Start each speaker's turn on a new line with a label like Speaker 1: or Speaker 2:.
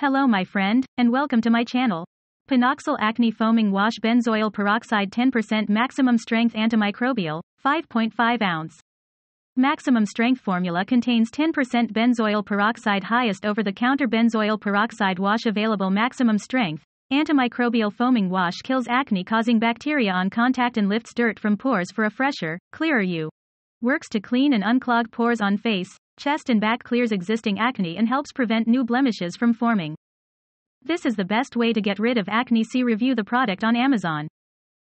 Speaker 1: Hello my friend, and welcome to my channel. Panoxyl Acne Foaming Wash Benzoyl Peroxide 10% Maximum Strength Antimicrobial, 5.5 ounce. Maximum Strength formula contains 10% benzoyl peroxide highest over-the-counter benzoyl peroxide wash available maximum strength. Antimicrobial foaming wash kills acne causing bacteria on contact and lifts dirt from pores for a fresher, clearer you. Works to clean and unclog pores on face, chest and back clears existing acne and helps prevent new blemishes from forming. This is the best way to get rid of acne. See review the product on Amazon.